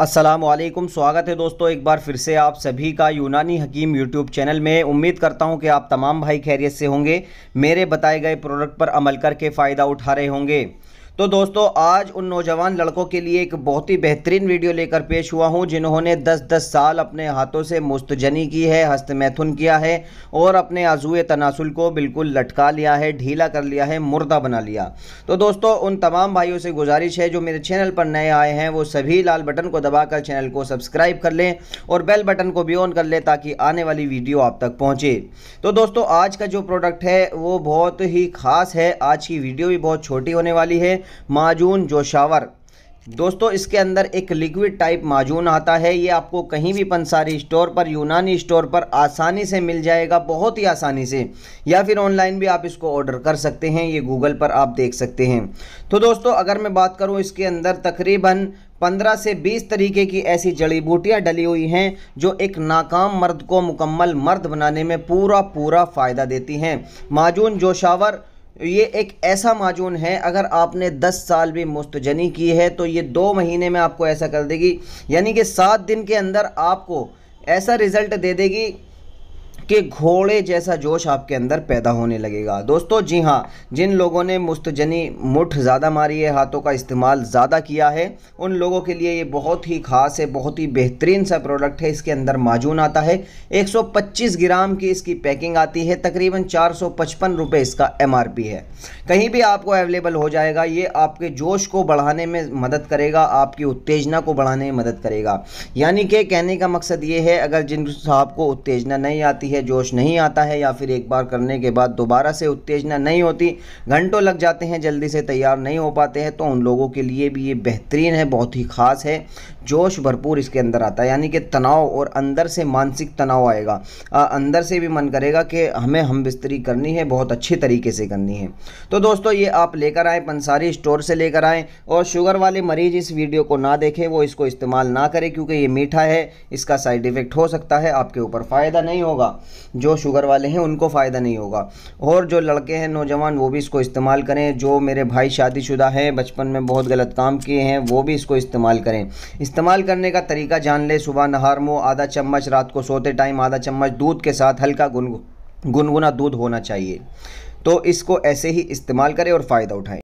असलम स्वागत है दोस्तों एक बार फिर से आप सभी का यूनानी हकीम यूट्यूब चैनल में उम्मीद करता हूं कि आप तमाम भाई खैरियत से होंगे मेरे बताए गए प्रोडक्ट पर अमल करके फ़ायदा उठा रहे होंगे तो दोस्तों आज उन नौजवान लड़कों के लिए एक बहुत ही बेहतरीन वीडियो लेकर पेश हुआ हूं जिन्होंने 10-10 साल अपने हाथों से मुस्तजनी की है हस्तमैथुन किया है और अपने आजुए तनासुल को बिल्कुल लटका लिया है ढीला कर लिया है मुर्दा बना लिया तो दोस्तों उन तमाम भाइयों से गुजारिश है जो मेरे चैनल पर नए आए हैं वो सभी लाल बटन को दबाकर चैनल को सब्सक्राइब कर लें और बेल बटन को भी ऑन कर लें ताकि आने वाली वीडियो आप तक पहुँचे तो दोस्तों आज का जो प्रोडक्ट है वो बहुत ही ख़ास है आज की वीडियो भी बहुत छोटी होने वाली है माजून जोशावर दोस्तों इसके अंदर एक लिक्विड टाइप माजून आता है ये आपको कहीं भी पंसारी स्टोर पर यूनानी स्टोर पर आसानी से मिल जाएगा बहुत ही आसानी से या फिर ऑनलाइन भी आप इसको ऑर्डर कर सकते हैं ये गूगल पर आप देख सकते हैं तो दोस्तों अगर मैं बात करूं इसके अंदर तकरीबन 15 से 20 तरीके की ऐसी जड़ी बूटियाँ डली हुई हैं जो एक नाकाम मर्द को मुकम्मल मर्द बनाने में पूरा पूरा फ़ायदा देती हैं माजून जोशावर ये एक ऐसा माजून है अगर आपने 10 साल भी मुस्तजनी की है तो ये दो महीने में आपको ऐसा कर देगी यानी कि सात दिन के अंदर आपको ऐसा रिज़ल्ट दे देगी कि घोड़े जैसा जोश आपके अंदर पैदा होने लगेगा दोस्तों जी हाँ जिन लोगों ने मुस्तजनी मुठ ज़्यादा मारी है हाथों का इस्तेमाल ज़्यादा किया है उन लोगों के लिए ये बहुत ही ख़ास है बहुत ही बेहतरीन सा प्रोडक्ट है इसके अंदर माजून आता है 125 ग्राम की इसकी पैकिंग आती है तकरीबन चार सौ इसका एम है कहीं भी आपको अवेलेबल हो जाएगा ये आपके जोश को बढ़ाने में मदद करेगा आपकी उत्तेजना को बढ़ाने में मदद करेगा यानी कि कहने का मकसद ये है अगर जिन साहब को उत्तेजना नहीं आती है जोश नहीं आता है या फिर एक बार करने के बाद दोबारा से उत्तेजना नहीं होती घंटों लग जाते हैं जल्दी से तैयार नहीं हो पाते हैं तो उन लोगों के लिए भी ये बेहतरीन है बहुत ही ख़ास है जोश भरपूर इसके अंदर आता है यानी कि तनाव और अंदर से मानसिक तनाव आएगा आ, अंदर से भी मन करेगा कि हमें हम बिस्तरी करनी है बहुत अच्छे तरीके से करनी है तो दोस्तों ये आप लेकर आएँ पंसारी स्टोर से लेकर आएँ और शुगर वाले मरीज इस वीडियो को ना देखें वो इसको इस्तेमाल ना करें क्योंकि ये मीठा है इसका साइड इफ़ेक्ट हो सकता है आपके ऊपर फ़ायदा नहीं होगा जो शुगर वाले हैं उनको फ़ायदा नहीं होगा और जो लड़के हैं नौजवान वो भी इसको इस्तेमाल करें जो मेरे भाई शादीशुदा हैं बचपन में बहुत गलत काम किए हैं वो भी इसको इस्तेमाल करें इस्तेमाल इस्तेमाल करने का तरीका जान ले सुबह नहार मो आधा चम्मच रात को सोते टाइम आधा चम्मच दूध के साथ हल्का गुनगुना दूध होना चाहिए तो इसको ऐसे ही इस्तेमाल करें और फ़ायदा उठाएं